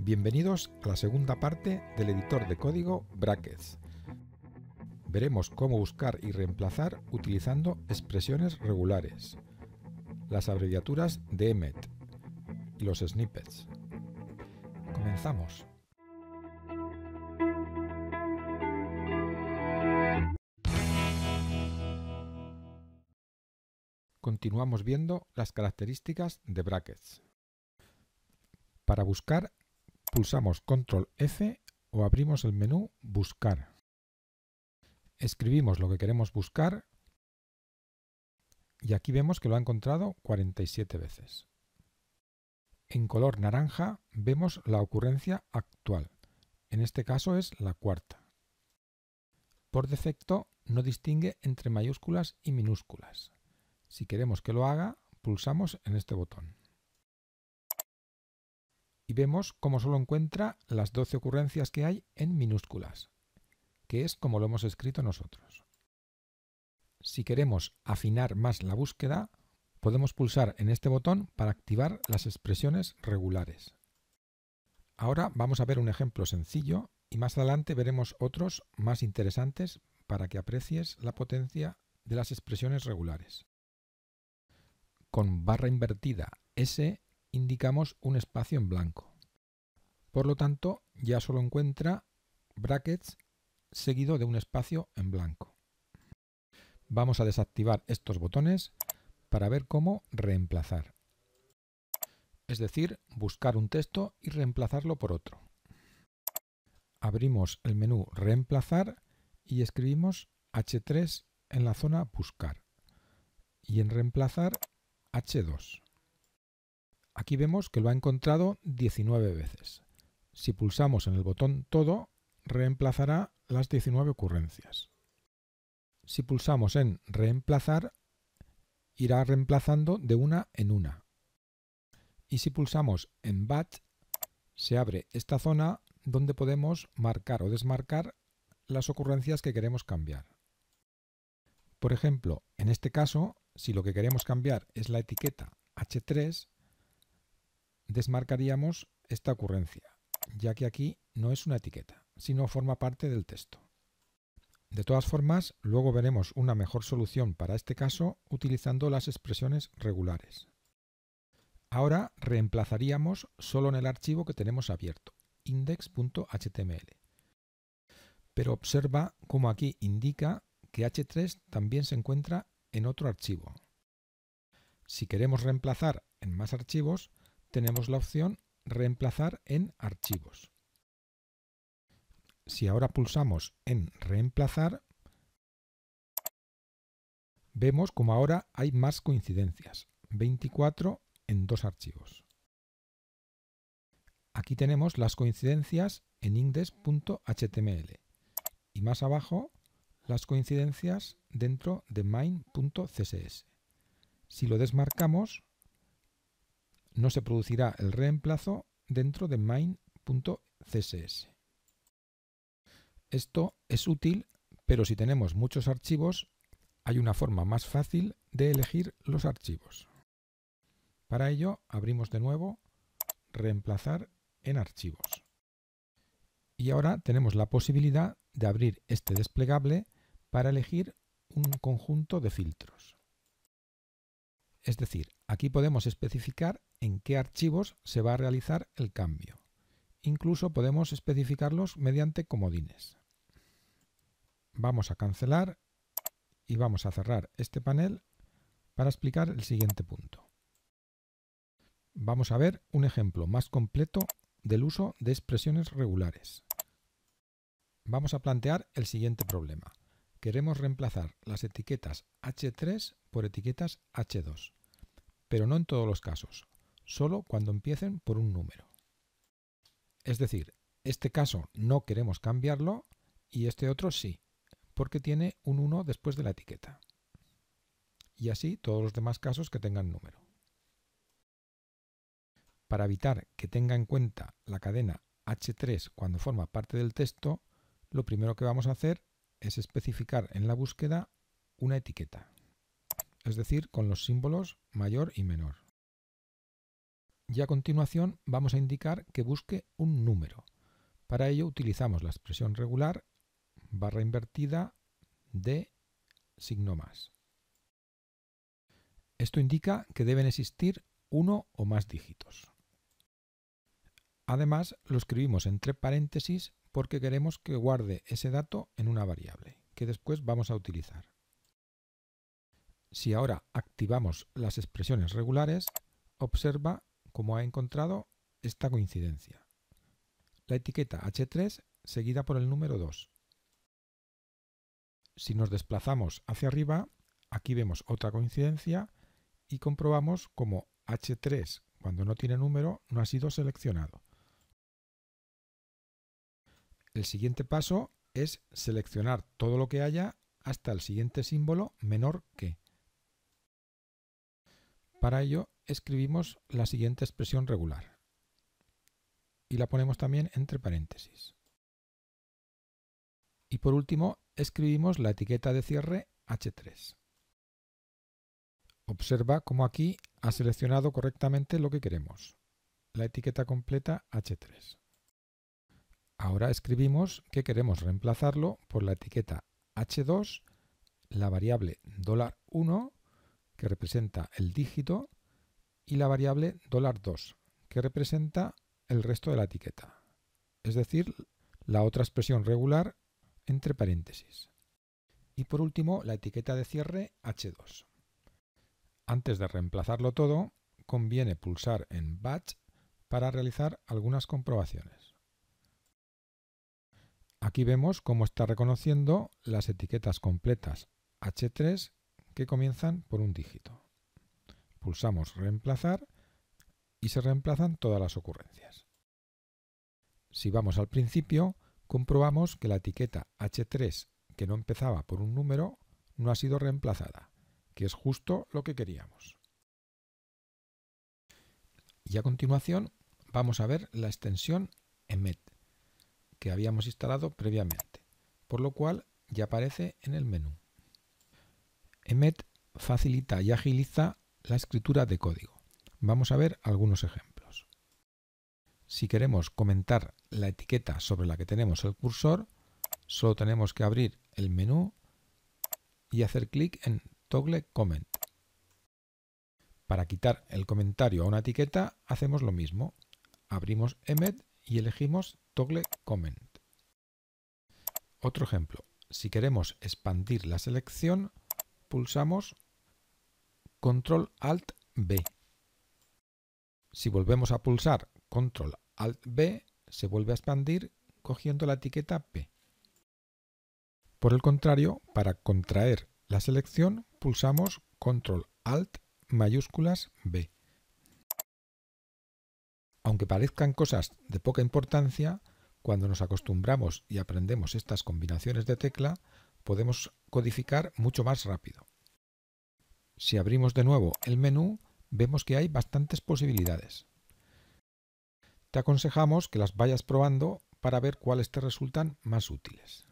Bienvenidos a la segunda parte del editor de código Brackets. Veremos cómo buscar y reemplazar utilizando expresiones regulares, las abreviaturas de Emmet y los snippets. Comenzamos. Continuamos viendo las características de brackets. Para buscar Pulsamos Control F o abrimos el menú Buscar. Escribimos lo que queremos buscar y aquí vemos que lo ha encontrado 47 veces. En color naranja vemos la ocurrencia actual. En este caso es la cuarta. Por defecto no distingue entre mayúsculas y minúsculas. Si queremos que lo haga, pulsamos en este botón y vemos cómo solo encuentra las 12 ocurrencias que hay en minúsculas, que es como lo hemos escrito nosotros. Si queremos afinar más la búsqueda, podemos pulsar en este botón para activar las expresiones regulares. Ahora vamos a ver un ejemplo sencillo y más adelante veremos otros más interesantes para que aprecies la potencia de las expresiones regulares. Con barra invertida S indicamos un espacio en blanco. Por lo tanto, ya solo encuentra brackets seguido de un espacio en blanco. Vamos a desactivar estos botones para ver cómo reemplazar. Es decir, buscar un texto y reemplazarlo por otro. Abrimos el menú Reemplazar y escribimos H3 en la zona Buscar y en Reemplazar H2. Aquí vemos que lo ha encontrado 19 veces. Si pulsamos en el botón Todo, reemplazará las 19 ocurrencias. Si pulsamos en Reemplazar, irá reemplazando de una en una. Y si pulsamos en Batch, se abre esta zona donde podemos marcar o desmarcar las ocurrencias que queremos cambiar. Por ejemplo, en este caso, si lo que queremos cambiar es la etiqueta H3, desmarcaríamos esta ocurrencia, ya que aquí no es una etiqueta, sino forma parte del texto. De todas formas, luego veremos una mejor solución para este caso utilizando las expresiones regulares. Ahora reemplazaríamos solo en el archivo que tenemos abierto, index.html. Pero observa cómo aquí indica que h3 también se encuentra en otro archivo. Si queremos reemplazar en más archivos, tenemos la opción Reemplazar en Archivos. Si ahora pulsamos en Reemplazar, vemos como ahora hay más coincidencias, 24 en dos archivos. Aquí tenemos las coincidencias en index.html y más abajo las coincidencias dentro de main.css. Si lo desmarcamos, no se producirá el reemplazo dentro de main.css. Esto es útil, pero si tenemos muchos archivos, hay una forma más fácil de elegir los archivos. Para ello, abrimos de nuevo Reemplazar en archivos. Y ahora tenemos la posibilidad de abrir este desplegable para elegir un conjunto de filtros. Es decir, Aquí podemos especificar en qué archivos se va a realizar el cambio. Incluso podemos especificarlos mediante comodines. Vamos a cancelar y vamos a cerrar este panel para explicar el siguiente punto. Vamos a ver un ejemplo más completo del uso de expresiones regulares. Vamos a plantear el siguiente problema. Queremos reemplazar las etiquetas H3 por etiquetas H2 pero no en todos los casos, solo cuando empiecen por un número. Es decir, este caso no queremos cambiarlo y este otro sí, porque tiene un 1 después de la etiqueta. Y así todos los demás casos que tengan número. Para evitar que tenga en cuenta la cadena H3 cuando forma parte del texto, lo primero que vamos a hacer es especificar en la búsqueda una etiqueta es decir, con los símbolos mayor y menor. Y a continuación vamos a indicar que busque un número. Para ello utilizamos la expresión regular barra invertida de signo más. Esto indica que deben existir uno o más dígitos. Además, lo escribimos entre paréntesis porque queremos que guarde ese dato en una variable, que después vamos a utilizar. Si ahora activamos las expresiones regulares, observa cómo ha encontrado esta coincidencia. La etiqueta H3 seguida por el número 2. Si nos desplazamos hacia arriba, aquí vemos otra coincidencia y comprobamos cómo H3, cuando no tiene número, no ha sido seleccionado. El siguiente paso es seleccionar todo lo que haya hasta el siguiente símbolo menor que. Para ello escribimos la siguiente expresión regular y la ponemos también entre paréntesis. Y por último escribimos la etiqueta de cierre H3. Observa cómo aquí ha seleccionado correctamente lo que queremos, la etiqueta completa H3. Ahora escribimos que queremos reemplazarlo por la etiqueta H2, la variable $1 que representa el dígito, y la variable $2, que representa el resto de la etiqueta, es decir, la otra expresión regular entre paréntesis. Y por último, la etiqueta de cierre H2. Antes de reemplazarlo todo, conviene pulsar en Batch para realizar algunas comprobaciones. Aquí vemos cómo está reconociendo las etiquetas completas H3 que comienzan por un dígito. Pulsamos reemplazar y se reemplazan todas las ocurrencias. Si vamos al principio, comprobamos que la etiqueta H3, que no empezaba por un número, no ha sido reemplazada, que es justo lo que queríamos. Y a continuación vamos a ver la extensión emet, que habíamos instalado previamente, por lo cual ya aparece en el menú. Emmet facilita y agiliza la escritura de código. Vamos a ver algunos ejemplos. Si queremos comentar la etiqueta sobre la que tenemos el cursor, solo tenemos que abrir el menú y hacer clic en Toggle Comment. Para quitar el comentario a una etiqueta hacemos lo mismo. Abrimos Emmet y elegimos Toggle Comment. Otro ejemplo. Si queremos expandir la selección, pulsamos Control Alt B. Si volvemos a pulsar Control Alt B, se vuelve a expandir cogiendo la etiqueta P. Por el contrario, para contraer la selección, pulsamos Control Alt mayúsculas B. Aunque parezcan cosas de poca importancia, cuando nos acostumbramos y aprendemos estas combinaciones de tecla, podemos codificar mucho más rápido. Si abrimos de nuevo el menú, vemos que hay bastantes posibilidades. Te aconsejamos que las vayas probando para ver cuáles te resultan más útiles.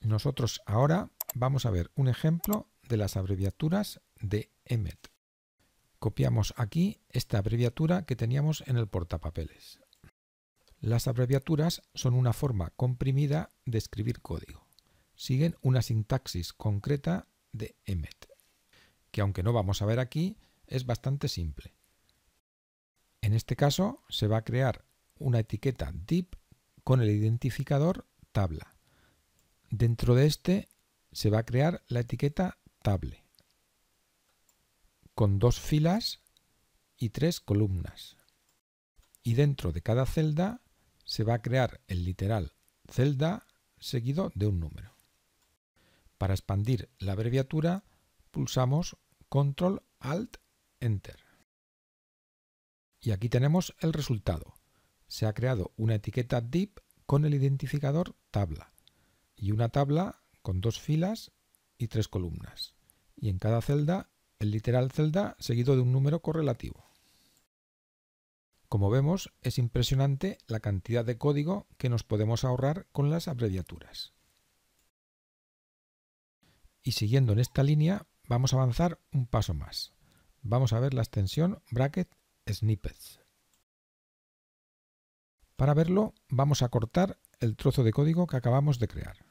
Nosotros ahora vamos a ver un ejemplo de las abreviaturas de Emmet Copiamos aquí esta abreviatura que teníamos en el portapapeles. Las abreviaturas son una forma comprimida de escribir código. Siguen una sintaxis concreta de emmet que aunque no vamos a ver aquí, es bastante simple. En este caso se va a crear una etiqueta DIP con el identificador tabla. Dentro de este se va a crear la etiqueta table con dos filas y tres columnas. Y dentro de cada celda se va a crear el literal celda seguido de un número. Para expandir la abreviatura pulsamos Control Alt Enter. Y aquí tenemos el resultado. Se ha creado una etiqueta DIP con el identificador tabla y una tabla con dos filas y tres columnas. Y en cada celda el literal celda seguido de un número correlativo. Como vemos, es impresionante la cantidad de código que nos podemos ahorrar con las abreviaturas. Y siguiendo en esta línea, vamos a avanzar un paso más. Vamos a ver la extensión bracket snippets. Para verlo, vamos a cortar el trozo de código que acabamos de crear.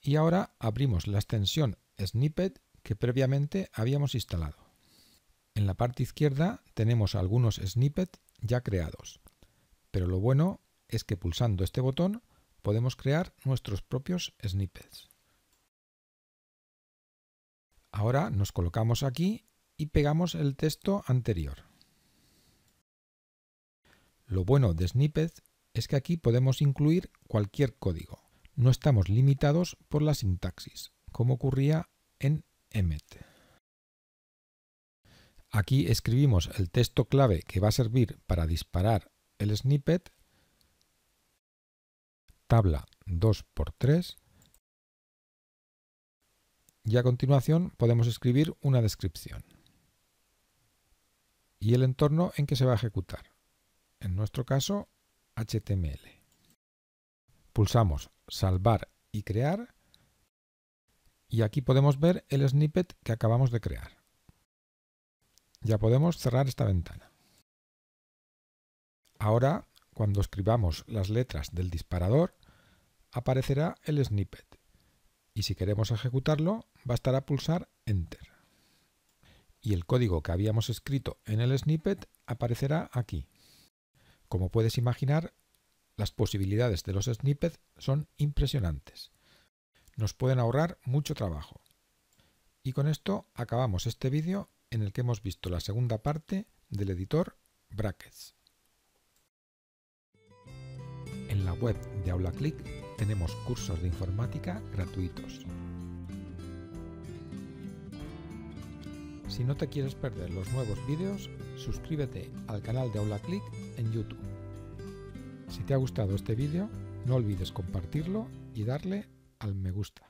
Y ahora abrimos la extensión snippet que previamente habíamos instalado. En la parte izquierda tenemos algunos snippets ya creados, pero lo bueno es que pulsando este botón podemos crear nuestros propios snippets. Ahora nos colocamos aquí y pegamos el texto anterior. Lo bueno de snippets es que aquí podemos incluir cualquier código. No estamos limitados por la sintaxis, como ocurría en Emmet. Aquí escribimos el texto clave que va a servir para disparar el snippet, tabla 2x3, y a continuación podemos escribir una descripción y el entorno en que se va a ejecutar, en nuestro caso HTML. Pulsamos Salvar y Crear y aquí podemos ver el snippet que acabamos de crear. Ya podemos cerrar esta ventana. Ahora, cuando escribamos las letras del disparador, aparecerá el snippet. Y si queremos ejecutarlo, bastará pulsar Enter. Y el código que habíamos escrito en el snippet aparecerá aquí. Como puedes imaginar, las posibilidades de los snippets son impresionantes. Nos pueden ahorrar mucho trabajo. Y con esto acabamos este vídeo en el que hemos visto la segunda parte del editor Brackets. En la web de AulaClick tenemos cursos de informática gratuitos. Si no te quieres perder los nuevos vídeos, suscríbete al canal de AulaClick en YouTube. Si te ha gustado este vídeo, no olvides compartirlo y darle al me gusta.